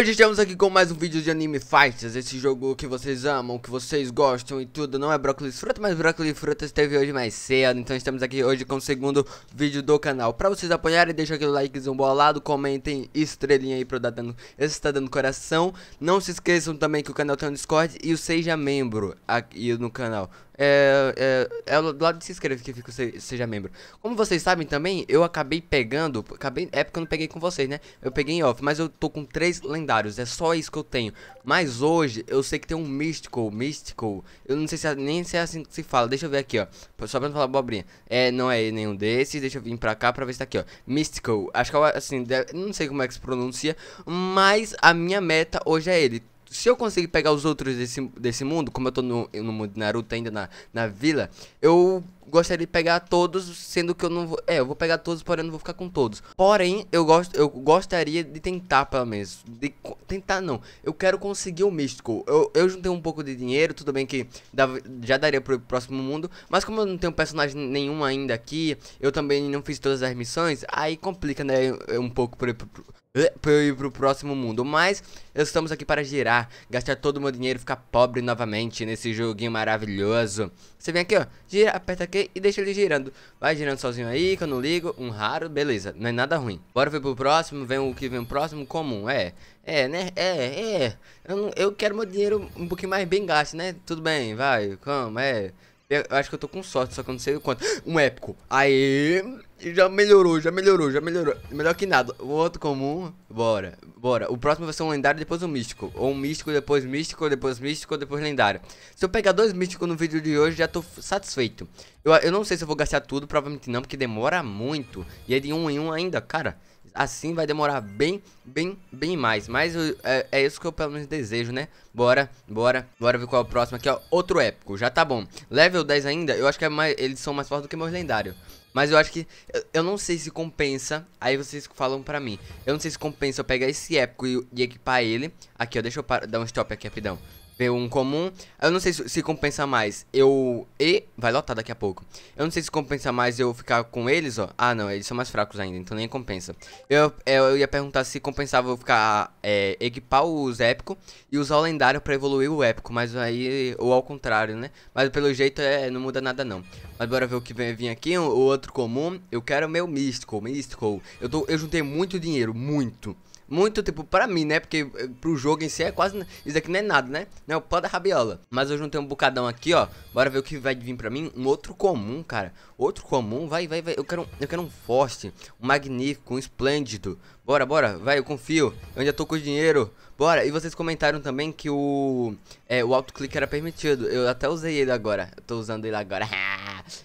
Hoje estamos aqui com mais um vídeo de Anime Fights, esse jogo que vocês amam, que vocês gostam e tudo, não é Brócolis Fruta, mas Brócolis Fruta esteve hoje mais cedo, então estamos aqui hoje com o segundo vídeo do canal. Pra vocês apoiarem, deixa aquele likezão bolado, comentem estrelinha aí pra eu dar dando, esse tá dando coração. Não se esqueçam também que o canal tem um Discord e o Seja Membro aqui no canal é, é, é do lado de se inscrever que fica seja membro. Como vocês sabem também, eu acabei pegando, acabei, é porque eu não peguei com vocês, né? Eu peguei em off, mas eu tô com três lendários, é só isso que eu tenho. Mas hoje eu sei que tem um Mystical, Mystical, eu não sei se nem se é assim que se fala, deixa eu ver aqui, ó. Só pra não falar bobrinha. É, não é nenhum desses, deixa eu vir pra cá pra ver se tá aqui, ó. Mystical, acho que é assim, deve, não sei como é que se pronuncia, mas a minha meta hoje é ele se eu conseguir pegar os outros desse, desse mundo, como eu tô no, no mundo Naruto ainda na, na vila, eu gostaria de pegar todos, sendo que eu não vou. É, eu vou pegar todos, porém não vou ficar com todos. Porém, eu, gost, eu gostaria de tentar, pelo menos. De, tentar não. Eu quero conseguir o místico. Eu, eu juntei um pouco de dinheiro, tudo bem que dava, já daria pro próximo mundo. Mas como eu não tenho personagem nenhum ainda aqui, eu também não fiz todas as missões, aí complica, né? Um pouco pro, pro, é, pra eu ir pro próximo mundo. Mas estamos aqui para girar, gastar todo o meu dinheiro ficar pobre novamente nesse joguinho maravilhoso. Você vem aqui, ó, gira, aperta aqui e deixa ele girando. Vai girando sozinho aí, que eu não ligo. Um raro, beleza, não é nada ruim. Bora ver pro próximo, vem o que vem o próximo, comum, é. É, né? É, é. Eu, não, eu quero meu dinheiro um pouquinho mais bem gasto, né? Tudo bem, vai, calma, é. Eu acho que eu tô com sorte, só que eu não sei o quanto. Um épico. Aí. Já melhorou, já melhorou, já melhorou. Melhor que nada. O outro comum. Bora, bora. O próximo vai ser um lendário, depois um místico. Ou um místico, depois místico, depois místico, depois lendário. Se eu pegar dois místicos no vídeo de hoje, já tô satisfeito. Eu, eu não sei se eu vou gastar tudo, provavelmente não, porque demora muito. E é de um em um ainda, cara assim vai demorar bem, bem, bem mais. Mas é, é, isso que eu pelo menos desejo, né? Bora, bora, bora ver qual é o próximo aqui, ó. Outro épico, já tá bom. Level 10 ainda, eu acho que é mais, eles são mais fortes do que meus lendários. Mas eu acho que, eu, eu não sei se compensa, aí vocês falam pra mim. Eu não sei se compensa eu pegar esse épico e, e equipar ele. Aqui, ó, deixa eu dar um stop aqui rapidão p um comum. Eu não sei se, se compensa mais eu. E. Vai lotar daqui a pouco. Eu não sei se compensa mais eu ficar com eles, ó. Ah, não, eles são mais fracos ainda, então nem compensa. Eu, eu, ia perguntar se compensava eu ficar. É, equipar os épicos e usar o lendário pra evoluir o épico. Mas aí. Ou ao contrário, né? Mas pelo jeito é, não muda nada, não. Mas bora ver o que vem, vem aqui. O, o outro comum. Eu quero meu místico. Místico. Eu, tô, eu juntei muito dinheiro, muito muito, tipo, pra mim, né? Porque eh, pro jogo em si é quase. Isso aqui não é nada, né? Não é o pó da rabiola. Mas eu juntei um bocadão aqui, ó. Bora ver o que vai vir pra mim. Um outro comum, cara. Outro comum. Vai, vai, vai. Eu quero um, eu quero um forte, um magnífico, um esplêndido. Bora, bora. Vai, eu confio. Eu já tô com o dinheiro. Bora. E vocês comentaram também que o. É, o autoclick era permitido. Eu até usei ele agora. Eu tô usando ele agora.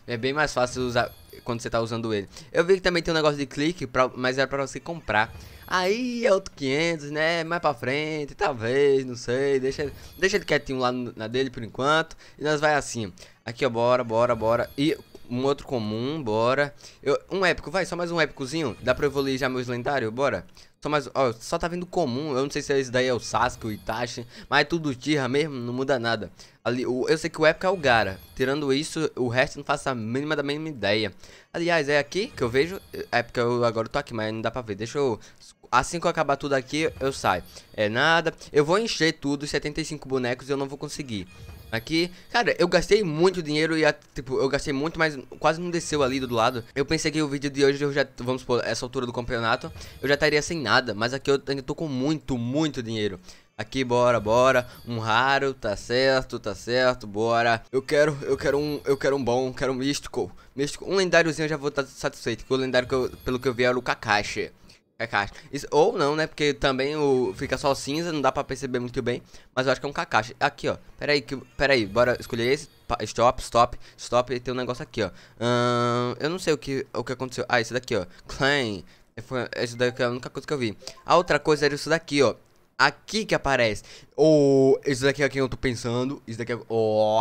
é bem mais fácil usar quando você tá usando ele. Eu vi que também tem um negócio de clique, pra, mas era é pra você comprar. Aí é outro 500, né? Mais pra frente, talvez, não sei. Deixa, deixa ele quietinho lá na dele por enquanto. E nós vai assim. Aqui, ó, bora, bora, bora. E um outro comum, bora. Eu, um épico, vai, só mais um épicozinho. Dá pra evoluir já meus lendários, bora. Só mais, ó, só tá vindo comum. Eu não sei se esse daí é o Sasuke, o Itachi, mas é tudo tira mesmo, não muda nada. Ali, o, eu sei que o épico é o Gara. Tirando isso, o resto não faço a mínima da mesma ideia. Aliás, é aqui que eu vejo, é, é porque eu agora tô aqui, mas não dá pra ver. Deixa eu Assim que eu acabar tudo aqui, eu saio. É nada. Eu vou encher tudo, 75 bonecos, e eu não vou conseguir. Aqui, cara, eu gastei muito dinheiro e, tipo, eu gastei muito, mas quase não desceu ali do lado. Eu pensei que o vídeo de hoje, eu já, vamos por essa altura do campeonato, eu já estaria sem nada. Mas aqui eu ainda tô com muito, muito dinheiro. Aqui, bora, bora. Um raro, tá certo, tá certo, bora. Eu quero, eu quero um, eu quero um bom, quero um místico. Místico, um lendáriozinho eu já vou estar tá satisfeito. o lendário, que eu, pelo que eu vi, era o Kakashi. É Isso, ou não, né? Porque também o fica só cinza, não dá pra perceber muito bem. Mas eu acho que é um cacaxi. Aqui, ó. Pera aí, que, pera aí. Bora escolher esse. Stop, stop, stop. E tem um negócio aqui, ó. Hum, eu não sei o que, o que aconteceu. Ah, esse daqui, ó. Clan. esse daqui é a única coisa que eu vi. A outra coisa era isso daqui, ó aqui que aparece. Ou oh, esse daqui é quem eu tô pensando. Esse daqui é. Ó.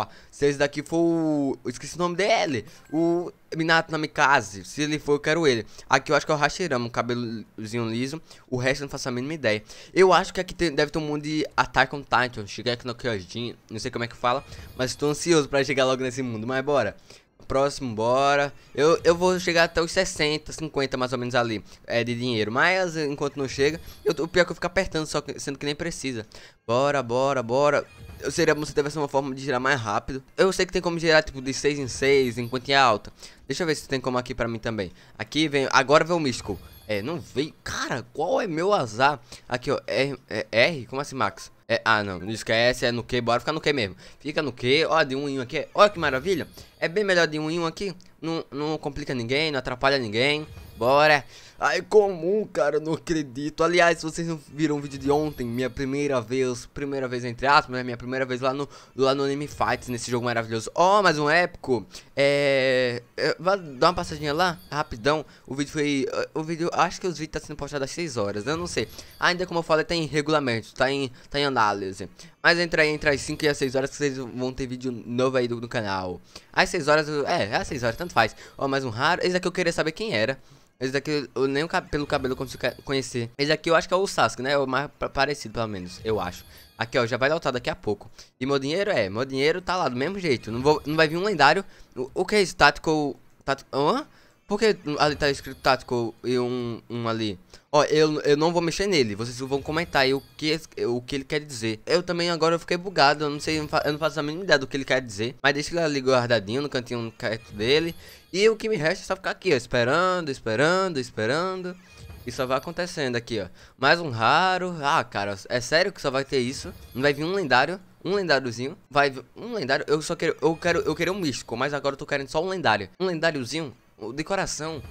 Oh, se esse daqui for o. esqueci o nome dele. O Minato Namikaze. Se ele for, eu quero ele. Aqui eu acho que é o Hashirama, um cabelozinho liso. O resto eu não faço a mínima ideia. Eu acho que aqui tem, deve ter um mundo de Attack on Titan. aqui no Kyojin. Não sei como é que fala. Mas tô ansioso pra chegar logo nesse mundo. Mas bora. Próximo, bora. Eu, eu vou chegar até os 60, 50 mais ou menos ali é, de dinheiro. Mas enquanto não chega, eu, o pior é que eu fico apertando, só que, sendo que nem precisa. Bora, bora, bora. Eu seria você deve ser uma forma de girar mais rápido. Eu sei que tem como girar tipo de 6 em 6 enquanto é alta. Deixa eu ver se tem como aqui pra mim também. Aqui vem. Agora vem o místico. É, não veio. Cara, qual é meu azar? Aqui, ó. R, é, R? Como assim, Max? É, ah, não. Não esquece. É, é no Q. Bora ficar no Q mesmo. Fica no Q. Ó, de um em um aqui. Olha que maravilha. É bem melhor de um em um aqui. Não, não complica ninguém. Não atrapalha ninguém. Bora. Ai, comum, cara, não acredito. Aliás, vocês não viram o vídeo de ontem, minha primeira vez, primeira vez entre aspas, né? Minha primeira vez lá no, lá no Anime Fights, nesse jogo maravilhoso. Ó, oh, mais um épico. É... é dá uma passadinha lá, rapidão. O vídeo foi... O vídeo... Acho que os vídeos tá sendo postado às 6 horas, né? Eu não sei. Ainda, como eu falei, tá em regulamento, tá em, tá em análise. Mas entra aí entre as 5 e as 6 horas que vocês vão ter vídeo novo aí do, do canal. Às 6 horas... É, às 6 horas, tanto faz. Ó, oh, mais um raro. Esse aqui eu queria saber quem era. Esse daqui eu nem pelo cabelo consigo conhecer. Esse daqui eu acho que é o Sasuke, né? É o mais parecido, pelo menos, eu acho. Aqui, ó, já vai lotar daqui a pouco. E meu dinheiro é, meu dinheiro tá lá do mesmo jeito. Não, vou, não vai vir um lendário. O, o que é isso? Tático. Tático. Hã? Por que ali tá escrito tático e um, um ali? Ó, eu, eu não vou mexer nele. Vocês vão comentar aí o que, o que ele quer dizer. Eu também agora eu fiquei bugado. Eu não sei, eu não faço a mínima ideia do que ele quer dizer. Mas deixa ele ali guardadinho no cantinho no canto dele. E o que me resta é só ficar aqui, ó. Esperando, esperando, esperando. E só vai acontecendo aqui, ó. Mais um raro. Ah, cara, é sério que só vai ter isso? Não vai vir um lendário? um lendáriozinho. Vai, um lendário. Eu só quero, eu quero, eu quero um místico, mas agora eu tô querendo só um lendário. Um lendáriozinho de coração,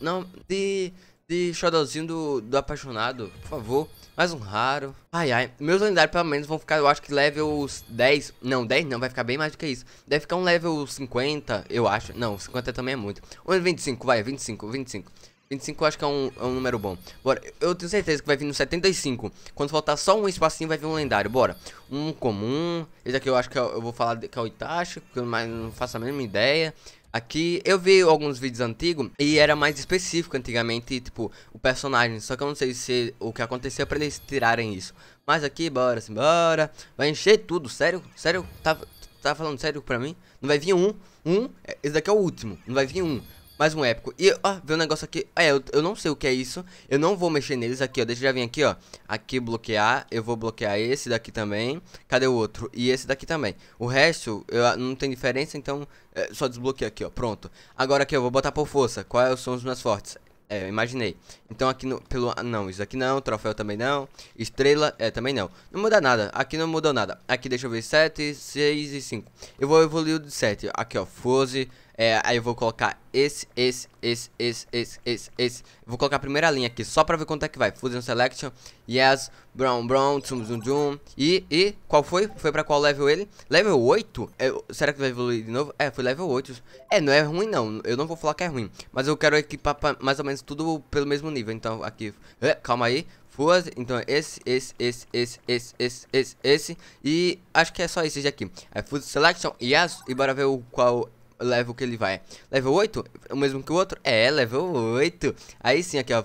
não, de, de xodozinho do, do apaixonado, por favor. Mais um raro. Ai, ai. Meus lendários, pelo menos, vão ficar, eu acho que level 10. Não, 10 não, vai ficar bem mais do que isso. Deve ficar um level 50, eu acho. Não, 50 também é muito. Ou 25, vai, 25, 25. 25 eu acho que é um, é um número bom. Bora, eu tenho certeza que vai vir no 75. Quando faltar só um espacinho, vai vir um lendário. Bora. Um comum. Esse aqui eu acho que eu, é eu vou falar de, que é o Itachi, mas não faço a mesma ideia. Aqui eu vi alguns vídeos antigos e era mais específico antigamente, tipo, o personagem. Só que eu não sei se o que aconteceu pra eles tirarem isso. Mas aqui, bora, assim, bora, Vai encher tudo, sério? Sério? Tá, tá falando sério pra mim? Não vai vir um, um, esse daqui é o último, não vai vir um. Mais um épico. E, ó, veio um negócio aqui. Ah, é, eu, eu não sei o que é isso. Eu não vou mexer neles aqui, ó. Deixa eu já vir aqui, ó. Aqui bloquear. Eu vou bloquear esse daqui também. Cadê o outro? E esse daqui também. O resto, eu, ah, não tem diferença, então... É, só desbloqueio aqui, ó. Pronto. Agora aqui, eu vou botar por força. Quais são os mais fortes? É, imaginei. Então aqui no... Pelo, ah, não, isso aqui não. Troféu também não. Estrela, é, também não. Não muda nada. Aqui não mudou nada. Aqui, deixa eu ver. 7, 6 e 5. Eu vou evoluir o de 7. Aqui, ó. Fuse... É, aí eu vou colocar esse, esse, esse, esse, esse, esse, esse. Vou colocar a primeira linha aqui, só pra ver quanto é que vai. Fusion Selection, Yes, Brown, Brown, Zum, Zum, Zum. E, e, qual foi? Foi pra qual level ele? Level 8? será que vai evoluir de novo? É, foi level 8. É, não é ruim não, eu não vou falar que é ruim. Mas eu quero equipar pra, mais ou menos tudo pelo mesmo nível. Então, aqui, é, calma aí. Fuas, então esse, esse, esse, esse, esse, esse, esse, esse. E acho que é só esse aqui É Fusion Selection, Yes, e bora ver o qual level que ele vai. Level 8? O mesmo que o outro? É, level 8. Aí sim, aqui, ó.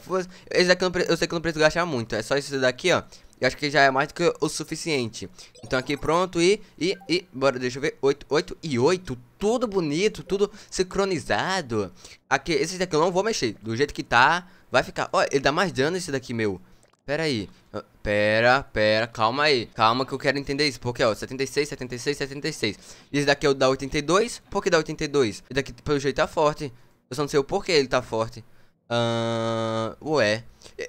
Esse daqui eu, eu sei que não preciso gastar muito. É só isso daqui, ó. Eu acho que já é mais do que o suficiente. Então aqui pronto e, e, e, bora, deixa eu ver, 8, 8 e 8, tudo bonito, tudo sincronizado. Aqui, esse daqui eu não vou mexer, do jeito que tá, vai ficar. Ó, ele dá mais dano esse daqui, meu. Pera aí. Ah, pera, pera, calma aí. Calma que eu quero entender isso. Porque, ó, 76, 76, 76. Esse daqui é o da 82. Por que da 82? Esse daqui, pelo jeito, tá forte. Eu só não sei o porquê ele tá forte. Uh, ué.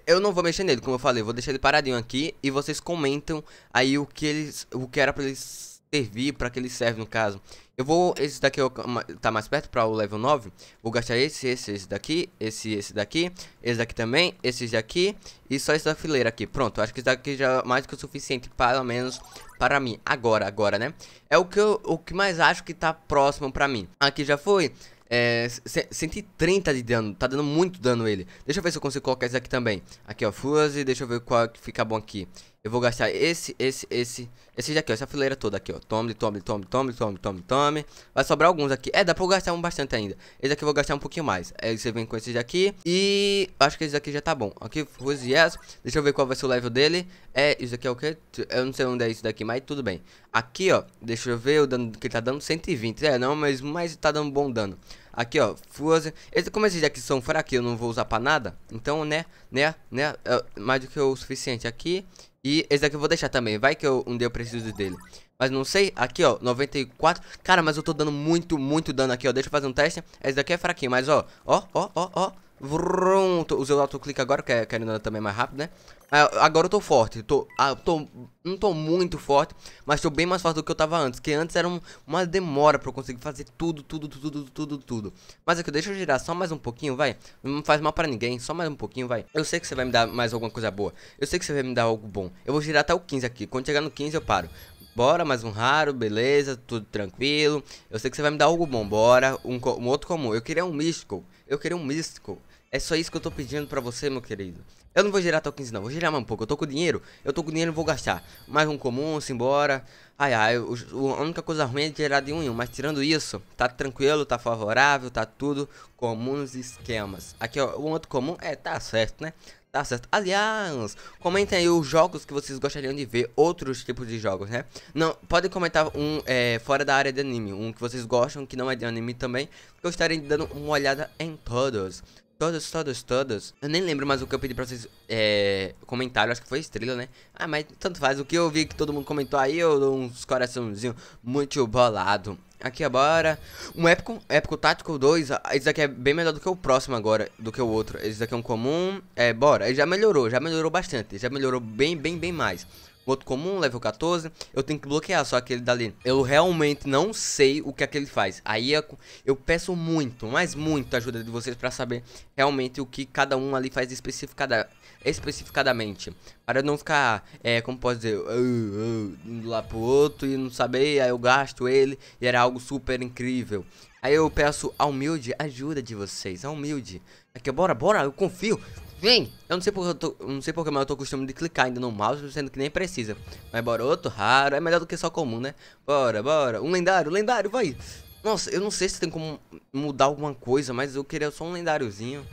Eu não vou mexer nele, como eu falei. Eu vou deixar ele paradinho aqui. E vocês comentam aí o que eles. O que era pra eles servir, pra que ele serve, no caso. Eu vou, esse daqui eu, é tá mais perto para o level 9. Vou gastar esse, esse, esse daqui, esse, esse daqui, esse daqui também, esse daqui e só da fileira aqui. Pronto, acho que esse daqui já é mais que o suficiente, pelo menos para mim. Agora, agora, né? É o que eu, o que mais acho que tá próximo para mim. Aqui já foi. É, 130 de dano, tá dando muito dano ele Deixa eu ver se eu consigo colocar esse aqui também Aqui ó, Fuse, deixa eu ver qual é que fica bom aqui eu vou gastar esse, esse, esse, esse daqui, ó. Essa fileira toda aqui, ó. Tome, tome, tome, tome, tome, tome, tome. Vai sobrar alguns aqui. É, dá pra eu gastar um bastante ainda. Esse aqui eu vou gastar um pouquinho mais. Aí você vem com esse daqui. E acho que esse daqui já tá bom. Aqui, Who's Deixa eu ver qual vai ser o level dele. É, isso aqui é o quê? Eu não sei onde é isso daqui, mas tudo bem. Aqui, ó. Deixa eu ver o dano que ele tá dando. 120. É, não mas mas tá dando bom dano. Aqui, ó, Fuse. Esse, como esses aqui são fracos, eu não vou usar pra nada. Então, né, né, né, é mais do que o suficiente aqui. E esse daqui eu vou deixar também, vai que eu, um dia eu preciso dele. Mas não sei, aqui ó, 94. Cara, mas eu tô dando muito, muito dano aqui, ó. Deixa eu fazer um teste. Esse daqui é fraquinho, mas ó, ó, ó, ó, ó. Pronto, usei o autoclique agora, que é, querendo é também mais rápido, né? Ah, agora eu tô forte. Tô, ah, tô, não tô muito forte, mas tô bem mais forte do que eu tava antes. Que antes era um, uma demora pra eu conseguir fazer tudo, tudo, tudo, tudo, tudo. Mas aqui, deixa eu girar só mais um pouquinho, vai. Não faz mal pra ninguém, só mais um pouquinho, vai. Eu sei que você vai me dar mais alguma coisa boa. Eu sei que você vai me dar algo bom. Eu vou girar até o 15 aqui. Quando chegar no 15 eu paro. Bora, mais um raro, beleza, tudo tranquilo. Eu sei que você vai me dar algo bom, bora. Um, um outro comum. Eu queria um místico. Eu queria um místico. É só isso que eu tô pedindo pra você, meu querido. Eu não vou gerar tokens não, vou gerar mais um pouco. Eu tô com dinheiro, eu tô com dinheiro e vou gastar. Mais um comum, simbora. Ai, ai, a única coisa ruim é gerar de um em um. Mas tirando isso, tá tranquilo, tá favorável, tá tudo comuns esquemas. Aqui, ó, o outro comum, é, tá certo, né? Tá certo. Aliás, comentem aí os jogos que vocês gostariam de ver, outros tipos de jogos, né? Não, podem comentar um é, fora da área de anime, um que vocês gostam, que não é de anime também. Que eu estarei dando uma olhada em todos. Todas, todas, todas. Eu nem lembro mais o que eu pedi pra vocês é, comentarem. Acho que foi estrela, né? Ah, mas tanto faz. O que eu vi que todo mundo comentou aí, eu dou uns coraçãozinho muito bolado. Aqui agora, um épico, épico tático 2, ah, esse daqui é bem melhor do que o próximo agora, do que o outro. Esse daqui é um comum, é, bora, ele já melhorou, já melhorou bastante, já melhorou bem, bem, bem mais outro comum, level 14. Eu tenho que bloquear só aquele dali. Eu realmente não sei o que aquele é faz. Aí eu, é eu, peço muito, mas muito ajuda de vocês para saber realmente o que cada um ali faz especificada, especificadamente. Para não ficar, é, como pode dizer, uh, uh, indo lá pro outro e não saber, aí eu gasto ele e era algo super incrível. Aí eu peço a humilde ajuda de vocês, a humilde. Aqui, bora, bora, eu confio. Vem! Eu não sei porque eu tô, não sei porque, mas eu tô acostumado de clicar ainda no mouse, sendo que nem precisa. Mas bora, outro raro, é melhor do que só comum, né? Bora, bora, um lendário, lendário, vai! Nossa, eu não sei se tem como mudar alguma coisa, mas eu queria só um lendáriozinho.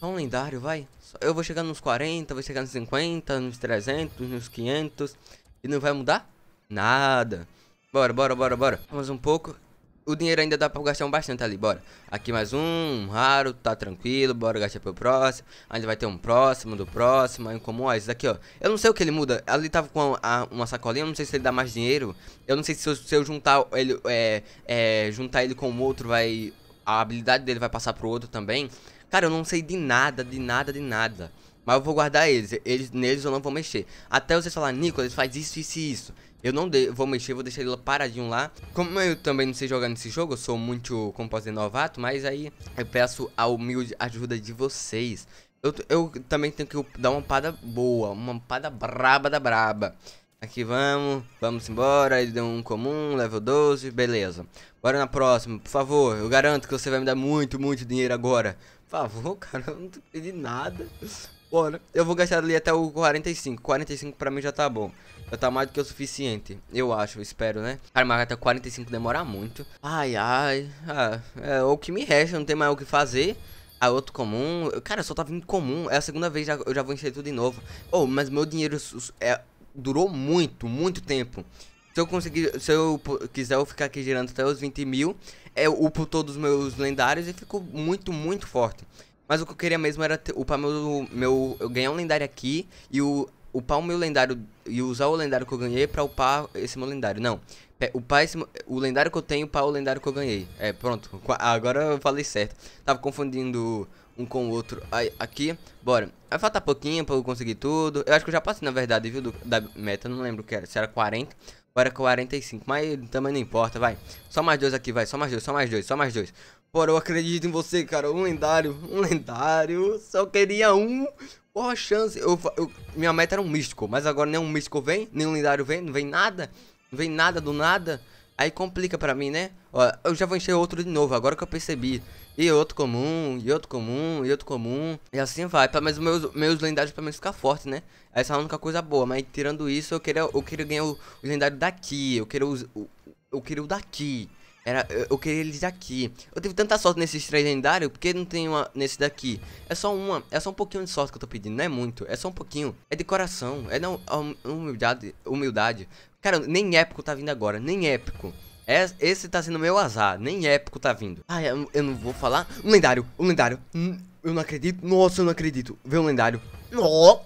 Só um lendário, vai. Eu vou chegar nos 40, vou chegar nos 50, nos 300, nos 500. E não vai mudar? Nada. Bora, bora, bora, bora. Mais um pouco o dinheiro ainda dá pra gastar um bastante ali, bora. Aqui mais um, um raro, tá tranquilo, bora gastar pro próximo. Ainda vai ter um próximo, do próximo, aí um comum, ó, esse daqui, ó. Eu não sei o que ele muda, ali tava com a, a, uma sacolinha, eu não sei se ele dá mais dinheiro. Eu não sei se eu, se eu juntar ele, é, é, juntar ele com o outro, vai... A habilidade dele vai passar pro outro também. Cara, eu não sei de nada, de nada, de nada. Mas eu vou guardar eles, eles neles eu não vou mexer. Até vocês falarem, Nico, ele faz isso, isso e isso. Eu não vou mexer, vou deixar ele paradinho lá. Como eu também não sei jogar nesse jogo, eu sou muito, como posso dizer, novato, mas aí eu peço a humilde ajuda de vocês. Eu, eu também tenho que dar uma pada boa, uma pada braba da braba. Aqui vamos, vamos embora, ele deu um comum, level 12, beleza. Bora na próxima, por favor, eu garanto que você vai me dar muito, muito dinheiro agora. Por favor, cara, eu não pedi nada. Bora. Eu vou gastar ali até o 45. 45 pra mim já tá bom. Já tá mais do que o suficiente. Eu acho, espero, né? Cara, mas até 45 demora muito. Ai, ai. Ah, é o que me resta, não tem mais o que fazer. A é outro comum. Cara, só tá vindo comum. É a segunda vez, já, eu já vou encher tudo de novo. Oh, mas meu dinheiro é, durou muito, muito tempo. Se eu conseguir, se eu quiser eu ficar aqui girando até os 20 mil, é, eu upo todos os meus lendários e fico muito, muito forte. Mas o que eu queria mesmo era ter, upar meu, meu. Eu ganhar um lendário aqui e o, upar o meu lendário e usar o lendário que eu ganhei pra upar esse meu lendário. Não. Upar esse, o lendário que eu tenho para o lendário que eu ganhei. É, pronto. Agora eu falei certo. Tava confundindo um com o outro aí, aqui. Bora. Vai faltar pouquinho pra eu conseguir tudo. Eu acho que eu já passei, na verdade, viu? Do, da meta, não lembro o que era. Se era 40 Agora é era 45. Mas também não importa, vai. Só mais dois aqui, vai. Só mais dois, só mais dois, só mais dois. Bora, eu acredito em você, cara. Um lendário, um lendário. Só queria um. Qual a chance? Eu, eu, minha meta era um místico, mas agora nenhum místico vem, nenhum lendário vem, não vem nada. Não vem nada do nada. Aí complica pra mim, né? Ó, eu já vou encher outro de novo, agora que eu percebi. E outro comum, e outro comum, e outro comum. E assim vai. Pelo menos meus, meus lendários pra mim ficar forte, né? Essa é a única coisa boa. Mas tirando isso, eu queria, eu queria ganhar o, o lendário daqui. Eu queria o, eu queria o daqui. Era, eu, eu queria eles aqui. Eu tive tanta sorte nesses três lendários, porque não tem uma nesse daqui. É só uma, é só um pouquinho de sorte que eu tô pedindo, não é muito, é só um pouquinho. É de coração, é da hum, humildade, humildade. Cara, nem épico tá vindo agora, nem épico. É, esse tá sendo meu azar, nem épico tá vindo. ai eu, eu não vou falar. Um lendário, um lendário. Hum, eu não acredito, nossa, eu não acredito. Vê um lendário. Nossa.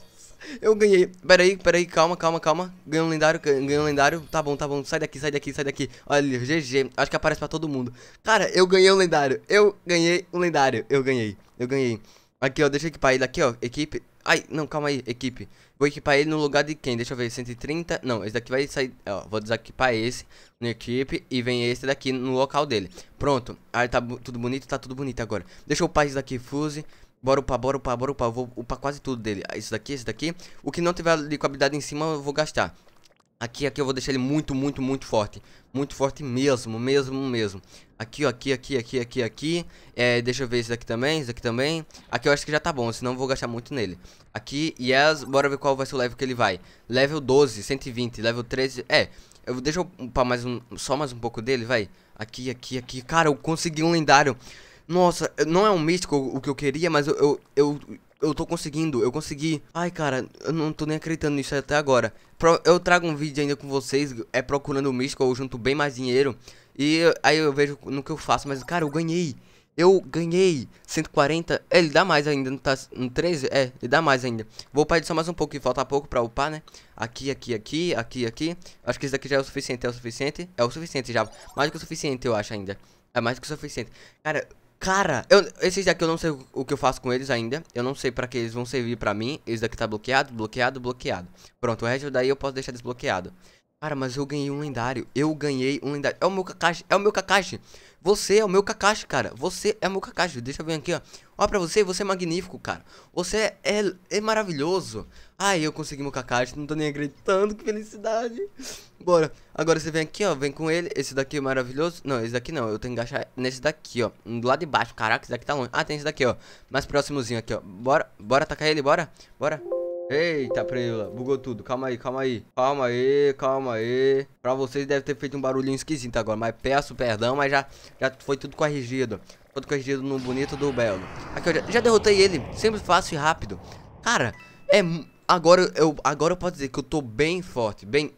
Eu ganhei. Peraí, peraí, calma, calma, calma. Ganhei um lendário, ganhei um lendário. Tá bom, tá bom. Sai daqui, sai daqui, sai daqui. Olha, GG. Acho que aparece pra todo mundo. Cara, eu ganhei um lendário. Eu ganhei um lendário. Eu ganhei. Eu ganhei. Aqui, ó, deixa eu equipar ele aqui, ó. Equipe. Ai, não, calma aí, equipe. Vou equipar ele no lugar de quem? Deixa eu ver, 130. Não, esse daqui vai sair. Ó, vou desequipar esse na equipe e vem esse daqui no local dele. Pronto. Aí tá tudo bonito, tá tudo bonito agora. Deixa eu upar esse daqui, Fuse. Bora upar, bora upar, bora upar. Vou upar quase tudo dele. Isso ah, daqui, isso daqui. O que não tiver ali com habilidade em cima, eu vou gastar. Aqui, aqui eu vou deixar ele muito, muito, muito forte. Muito forte mesmo, mesmo, mesmo. Aqui, ó, aqui, aqui, aqui, aqui, aqui. É, deixa eu ver esse daqui também, esse daqui também. Aqui eu acho que já tá bom, senão eu vou gastar muito nele. Aqui, yes, bora ver qual vai ser o level que ele vai. Level 12, 120, level 13, é... Eu, deixa eu upar mais um, só mais um pouco dele, vai. Aqui, aqui, aqui. Cara, eu consegui um lendário. Nossa, não é um místico o que eu queria, mas eu, eu, eu eu tô conseguindo, eu consegui. Ai, cara, eu não tô nem acreditando nisso até agora. Pro, eu trago um vídeo ainda com vocês, é procurando o místico, eu junto bem mais dinheiro. E aí eu vejo no que eu faço, mas, cara, eu ganhei. Eu ganhei 140, ele dá mais ainda, não tá um 13? É, ele dá mais ainda. Vou upar só mais um pouco, que falta pouco pra upar, né? Aqui, aqui, aqui, aqui, aqui. Acho que isso daqui já é o suficiente, é o suficiente? É o suficiente já, mais do que o suficiente eu acho ainda. É mais do que o suficiente. Cara, Cara, eu, esses daqui eu não sei o que eu faço com eles ainda. Eu não sei pra que eles vão servir pra mim. Esse daqui tá bloqueado, bloqueado, bloqueado. Pronto, o resto daí eu posso deixar desbloqueado. Cara, mas eu ganhei um lendário. Eu ganhei um lendário. É o meu Kakashi, é o meu Kakashi. Você é o meu Kakashi, cara. Você é o meu Kakashi. Deixa eu ver aqui, ó. Ó pra você, você é magnífico, cara. Você é, é maravilhoso. Ai, eu consegui meu Kakashi. Não tô nem acreditando. Que felicidade. Bora. Agora você vem aqui, ó. Vem com ele. Esse daqui é maravilhoso. Não, esse daqui não. Eu tenho que achar nesse daqui, ó. Do lado de baixo. Caraca, esse daqui tá longe. Ah, tem esse daqui, ó. Mais próximozinho aqui, ó. Bora. Bora atacar ele. Bora. Bora. Eita, Preila, bugou tudo. Calma aí, calma aí. Calma aí, calma aí. Pra vocês deve ter feito um barulhinho esquisito agora, mas peço perdão, mas já, já foi tudo corrigido. Tudo corrigido no bonito do belo. Aqui, eu já, já derrotei ele. Sempre fácil e rápido. Cara, é... Agora eu, agora eu posso dizer que eu tô bem forte, bem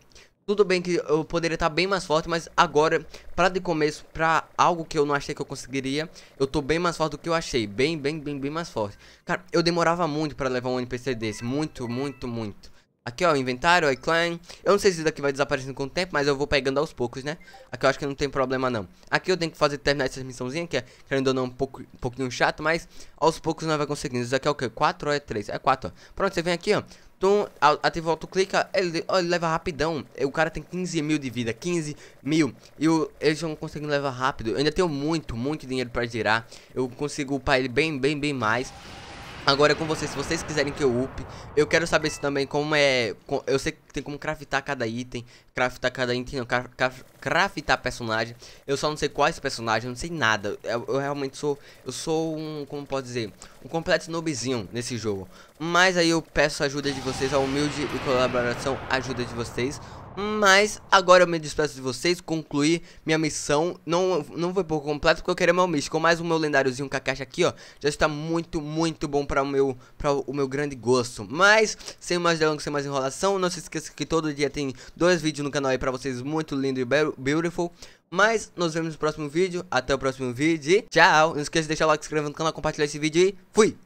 tudo bem que eu poderia estar bem mais forte, mas agora, para de começo, para algo que eu não achei que eu conseguiria, eu tô bem mais forte do que eu achei. Bem, bem, bem, bem mais forte. Cara, eu demorava muito para levar um NPC desse. Muito, muito, muito. Aqui, ó, inventário, iClan. Eu não sei se isso daqui vai desaparecendo com o tempo, mas eu vou pegando aos poucos, né? Aqui eu acho que não tem problema, não. Aqui eu tenho que fazer terminar essa missãozinha, que é, querendo ou não, um, pouco, um pouquinho chato, mas aos poucos nós vai conseguindo. Isso aqui é o quê? 4 ou é 3? É 4, ó. Pronto, você vem aqui, ó. Então, ativa o autoclica, ele, ele leva rapidão. O cara tem 15 mil de vida, 15 mil. E eu, eles vão conseguindo levar rápido. Eu ainda tenho muito, muito dinheiro pra girar. Eu consigo upar ele bem, bem, bem mais. Agora é com vocês, se vocês quiserem que eu up, eu quero saber se também como é... eu sei que tem como craftar cada item, craftar cada item, não, craftar personagem. Eu só não sei quais personagens, não sei nada. Eu, eu, realmente sou... Eu sou um, como pode dizer, um completo noobzinho nesse jogo. Mas aí eu peço a ajuda de vocês, a humilde e colaboração ajuda de vocês. Mas agora eu me despeço de vocês, concluí minha missão. Não, não foi por completo, porque eu queria é meu místico. mais o meu lendáriozinho caixa aqui, ó, já está muito, muito bom para o meu, para o meu grande gosto. Mas, sem mais delongas, sem mais enrolação, não se esqueça que todo dia tem dois vídeos no canal aí para vocês, muito lindo e beautiful. Mas, nos vemos no próximo vídeo. Até o próximo vídeo e tchau. Não esqueça de deixar o like, se inscrever no canal, compartilhar esse vídeo e fui!